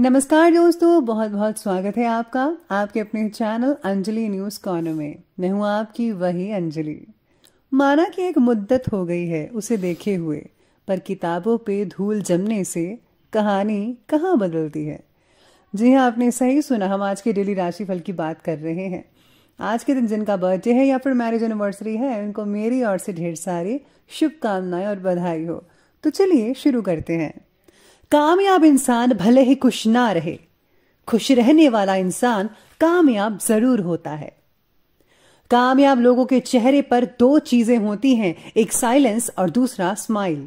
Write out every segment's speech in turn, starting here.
नमस्कार दोस्तों बहुत बहुत स्वागत है आपका आपके अपने चैनल अंजलि न्यूज कॉर्नर में मैं हूं आपकी वही अंजलि माना कि एक मुद्दत हो गई है उसे देखे हुए पर किताबों पे धूल जमने से कहानी कहाँ बदलती है जी हाँ आपने सही सुना हम आज के डेली राशिफल की बात कर रहे हैं आज के दिन जिनका बर्थडे है या फिर मैरिज एनिवर्सरी है उनको मेरी ओर से ढेर सारी शुभकामनाएं और बधाई हो तो चलिए शुरू करते हैं कामयाब इंसान भले ही खुश ना रहे खुश रहने वाला इंसान कामयाब जरूर होता है कामयाब लोगों के चेहरे पर दो चीजें होती हैं एक साइलेंस और दूसरा स्माइल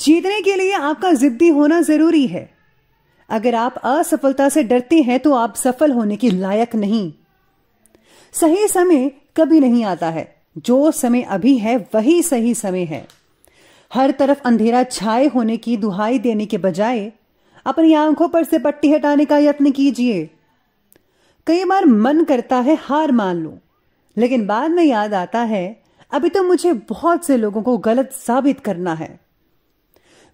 जीतने के लिए आपका जिद्दी होना जरूरी है अगर आप असफलता से डरते हैं तो आप सफल होने के लायक नहीं सही समय कभी नहीं आता है जो समय अभी है वही सही समय है हर तरफ अंधेरा छाए होने की दुहाई देने के बजाय अपनी आंखों पर से पट्टी हटाने का यत्न कीजिए कई बार मन करता है हार मान लो लेकिन बाद में याद आता है अभी तो मुझे बहुत से लोगों को गलत साबित करना है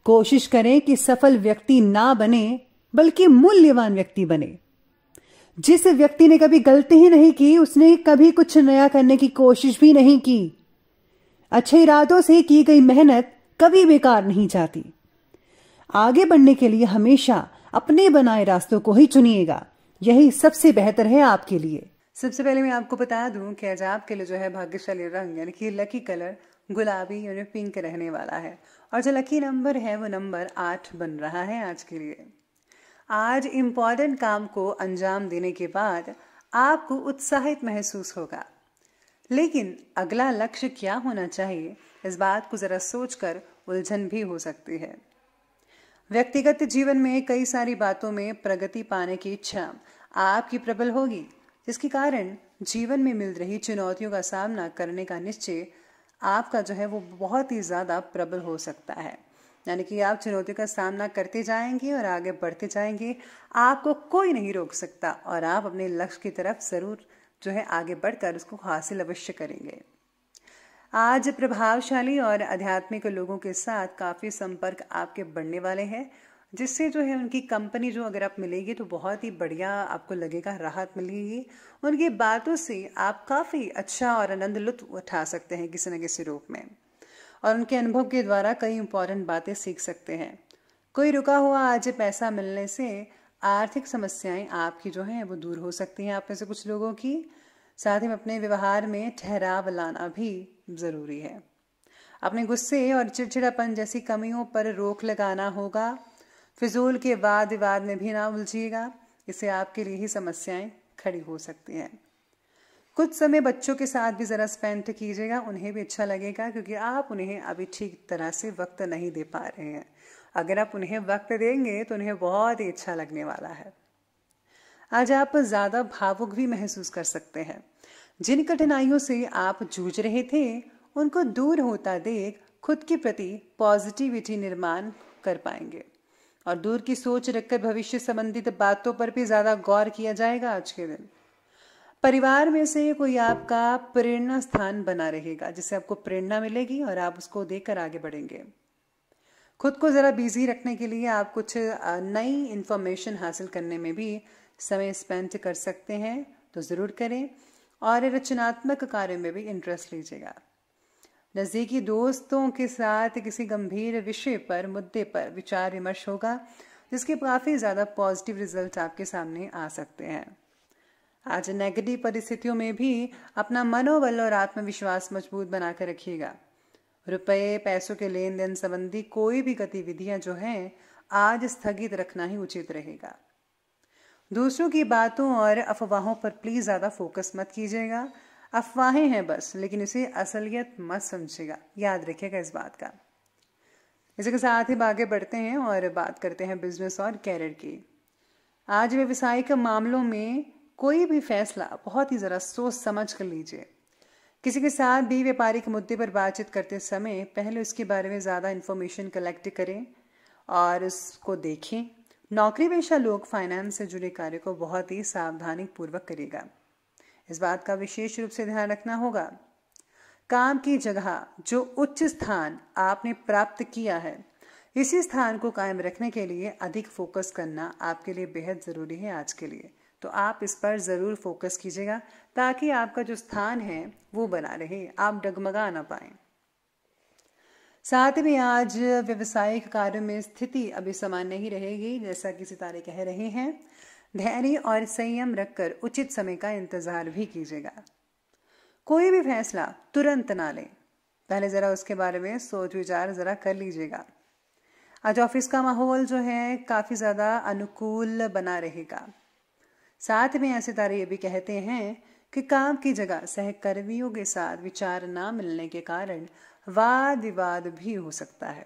कोशिश करें कि सफल व्यक्ति ना बने बल्कि मूल्यवान व्यक्ति बने जिस व्यक्ति ने कभी गलती ही नहीं की उसने कभी कुछ नया करने की कोशिश भी नहीं की अच्छे इरादों से की गई मेहनत कभी बेकार नहीं जाती आगे बढ़ने के लिए हमेशा अपने बनाए रास्तों को ही चुनिएगा यही सबसे बेहतर है आपके लिए सबसे पहले मैं आपको बता दूं कि आज आपके लिए जो है भाग्यशाली रंग यानी कि लकी कलर गुलाबी यानी पिंक रहने वाला है और जो लकी नंबर है वो नंबर आठ बन रहा है आज के लिए आज इम्पॉर्टेंट काम को अंजाम देने के बाद आपको उत्साहित महसूस होगा लेकिन अगला लक्ष्य क्या होना चाहिए इस बात को जरा सोचकर उलझन भी हो सकती है व्यक्तिगत जीवन में कई सारी बातों में प्रगति पाने की इच्छा आपकी प्रबल होगी जिसके कारण जीवन में मिल रही चुनौतियों का सामना करने का निश्चय आपका जो है वो बहुत ही ज़्यादा प्रबल हो सकता है यानी कि आप चुनौतियों का सामना करते जाएंगे और आगे बढ़ते जाएंगे आपको कोई नहीं रोक सकता और आप अपने लक्ष्य की तरफ ज़रूर जो है आगे बढ़कर उसको हासिल अवश्य करेंगे आज प्रभावशाली और आध्यात्मिक लोगों के साथ काफ़ी संपर्क आपके बढ़ने वाले हैं जिससे जो है उनकी कंपनी जो अगर आप मिलेगी तो बहुत ही बढ़िया आपको लगेगा राहत मिलेगी उनकी बातों से आप काफ़ी अच्छा और आनंद लुत्फ उठा सकते हैं किसी न किसी रूप में और उनके अनुभव के द्वारा कई इंपॉर्टेंट बातें सीख सकते हैं कोई रुका हुआ आज पैसा मिलने से आर्थिक समस्याएं आपकी जो हैं वो दूर हो सकती हैं आप में से कुछ लोगों की साथ ही अपने व्यवहार में ठहराव लाना भी ज़रूरी है अपने गुस्से और चिड़चिड़ापन जैसी कमियों पर रोक लगाना होगा फिजूल के वाद विवाद में भी ना उलझिएगा इससे आपके लिए ही समस्याएं खड़ी हो सकती हैं कुछ समय बच्चों के साथ भी ज़रा स्पेंड कीजिएगा उन्हें भी अच्छा लगेगा क्योंकि आप उन्हें अभी ठीक तरह से वक्त नहीं दे पा रहे हैं अगर आप उन्हें वक्त देंगे तो उन्हें बहुत ही अच्छा लगने वाला है आज आप ज़्यादा भावुक भी महसूस कर सकते हैं जिन कठिनाइयों से आप जूझ रहे थे उनको दूर होता देख खुद के प्रति पॉजिटिविटी निर्माण कर पाएंगे और दूर की सोच रखकर भविष्य संबंधित बातों पर भी ज्यादा गौर किया जाएगा आज के दिन परिवार में से कोई आपका प्रेरणा स्थान बना रहेगा जिससे आपको प्रेरणा मिलेगी और आप उसको देखकर आगे बढ़ेंगे खुद को ज़रा बिजी रखने के लिए आप कुछ नई इंफॉर्मेशन हासिल करने में भी समय स्पेंड कर सकते हैं तो ज़रूर करें और रचनात्मक कार्य में भी इंटरेस्ट लीजिएगा नज़दीकी दोस्तों के साथ किसी गंभीर विषय पर मुद्दे पर विचार विमर्श होगा जिसके काफ़ी ज़्यादा पॉजिटिव रिजल्ट आपके सामने आ सकते हैं आज नेगेटिव परिस्थितियों में भी अपना मनोबल और आत्मविश्वास मजबूत बनाकर रखिएगा रुपए पैसों के लेन देन संबंधी कोई भी गतिविधियां जो हैं आज स्थगित रखना ही उचित रहेगा दूसरों की बातों और अफवाहों पर प्लीज़ ज़्यादा फोकस मत कीजिएगा अफवाहें हैं बस लेकिन इसे असलियत मत समझिएगा याद रखिएगा इस बात का इसी के साथ ही आगे बढ़ते हैं और बात करते हैं बिजनेस और कैरियर की आज व्यवसायिक मामलों में कोई भी फैसला बहुत ही ज़रा सोच समझ कर लीजिए किसी के साथ भी व्यापारिक मुद्दे पर बातचीत करते समय पहले उसके बारे में ज़्यादा इन्फॉर्मेशन कलेक्ट करें और उसको देखें नौकरी पेशा लोग फाइनेंस से जुड़े कार्य को बहुत ही सावधानी पूर्वक करेगा इस बात का विशेष रूप से ध्यान रखना होगा काम की जगह जो उच्च स्थान आपने प्राप्त किया है इसी स्थान को कायम रखने के लिए अधिक फोकस करना आपके लिए बेहद ज़रूरी है आज के लिए तो आप इस पर ज़रूर फोकस कीजिएगा ताकि आपका जो स्थान है वो बना रहे आप डगमगा ना पाएं साथ में आज व्यवसायिक कार्य में स्थिति अभी समान नहीं रहेगी जैसा कि सितारे कह रहे हैं धैर्य और संयम रखकर उचित समय का इंतजार भी कीजिएगा कोई भी फैसला तुरंत ना लें पहले ज़रा उसके बारे में सोच विचार ज़रा कर लीजिएगा आज ऑफिस का माहौल जो है काफ़ी ज़्यादा अनुकूल बना रहेगा साथ में ऐसे तारे ये भी कहते हैं कि काम की जगह सहकर्मियों के साथ विचार ना मिलने के कारण वाद विवाद भी हो सकता है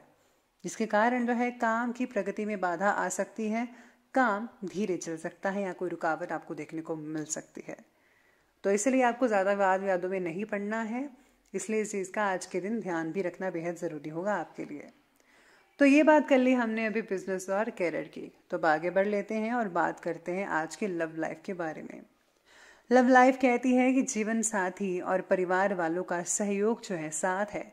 जिसके कारण जो है काम की प्रगति में बाधा आ सकती है काम धीरे चल सकता है या कोई रुकावट आपको देखने को मिल सकती है तो इसलिए आपको ज़्यादा वाद विवादों में नहीं पड़ना है इसलिए इस चीज़ का आज के दिन ध्यान भी रखना बेहद ज़रूरी होगा आपके लिए तो ये बात कर ली हमने अभी बिजनेस और कैरियर की तो अब आगे बढ़ लेते हैं और बात करते हैं आज के लव लाइफ के बारे में लव लाइफ कहती है कि जीवन साथी और परिवार वालों का सहयोग जो है साथ है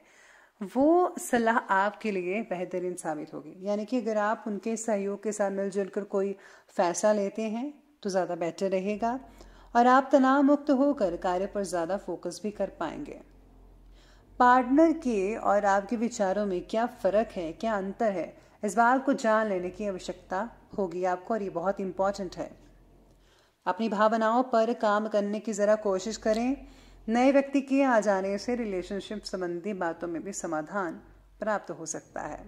वो सलाह आपके लिए बेहतरीन साबित होगी यानी कि अगर आप उनके सहयोग के साथ मिलजुल कर कोई फैसला लेते हैं तो ज़्यादा बेटर रहेगा और आप तनाव मुक्त होकर कार्य पर ज़्यादा फोकस भी कर पाएंगे पार्टनर के और आपके विचारों में क्या फ़र्क है क्या अंतर है इस बात को जान लेने की आवश्यकता होगी आपको और ये बहुत इम्पॉर्टेंट है अपनी भावनाओं पर काम करने की ज़रा कोशिश करें नए व्यक्ति के आ जाने से रिलेशनशिप संबंधी बातों में भी समाधान प्राप्त हो सकता है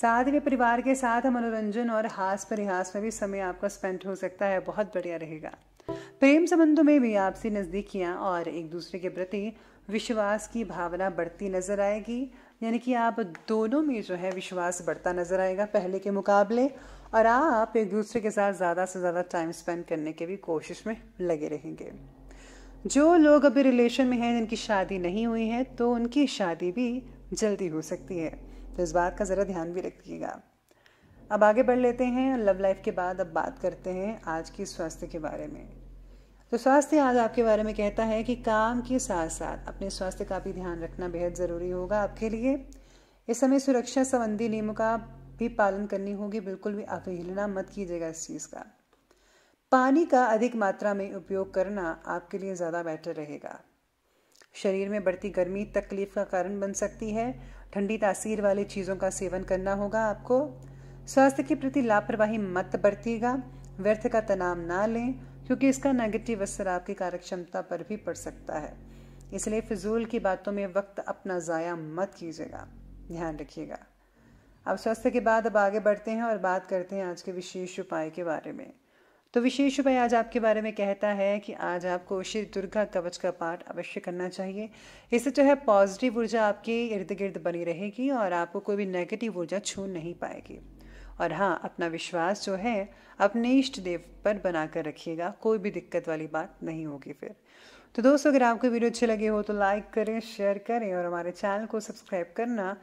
साथ ही परिवार के साथ मनोरंजन और हास परिहास में भी समय आपका स्पेंड हो सकता है बहुत बढ़िया रहेगा प्रेम संबंधों में भी आपसी नजदीकियां और एक दूसरे के प्रति विश्वास की भावना बढ़ती नजर आएगी यानी कि आप दोनों में जो है विश्वास बढ़ता नजर आएगा पहले के मुकाबले और आप एक दूसरे के साथ ज़्यादा से ज़्यादा टाइम स्पेंड करने के भी कोशिश में लगे रहेंगे जो लोग अभी रिलेशन में हैं जिनकी शादी नहीं हुई है तो उनकी शादी भी जल्दी हो सकती है तो इस बात का ज़रा ध्यान भी रखिएगा अब आगे बढ़ लेते हैं लव लाइफ के बाद अब बात करते हैं आज की स्वास्थ्य के बारे में तो स्वास्थ्य आज आपके बारे में कहता है कि काम के साथ साथ अपने स्वास्थ्य का भी ध्यान रखना बेहद ज़रूरी होगा आपके लिए इस समय सुरक्षा संबंधी नियमों का भी पालन करनी होगी बिल्कुल भी अवहेलना मत कीजिएगा इस चीज़ का पानी का अधिक मात्रा में उपयोग करना आपके लिए ज़्यादा बेटर रहेगा शरीर में बढ़ती गर्मी तकलीफ का कारण बन सकती है ठंडी तासीर वाली चीज़ों का सेवन करना होगा आपको स्वास्थ्य के प्रति लापरवाही मत बरतीगा व्यर्थ का तनाव ना लें क्योंकि इसका नेगेटिव असर आपकी कार्य क्षमता पर भी पड़ सकता है इसलिए फिजूल की बातों में वक्त अपना ज़ाया मत कीजिएगा ध्यान रखिएगा अब स्वास्थ्य के बाद अब आगे बढ़ते हैं और बात करते हैं आज के विशेष उपाय के बारे में तो विशेष उपाय आज आपके बारे में कहता है कि आज आपको श्री दुर्गा कवच का पाठ अवश्य करना चाहिए इससे जो है पॉजिटिव ऊर्जा आपके इर्द गिर्द बनी रहेगी और आपको कोई भी नेगेटिव ऊर्जा छू नहीं पाएगी और हाँ अपना विश्वास जो है अपने इष्ट देव पर बनाकर रखिएगा कोई भी दिक्कत वाली बात नहीं होगी फिर तो दोस्तों अगर आपको वीडियो अच्छे लगे हो तो लाइक करें शेयर करें और हमारे चैनल को सब्सक्राइब करना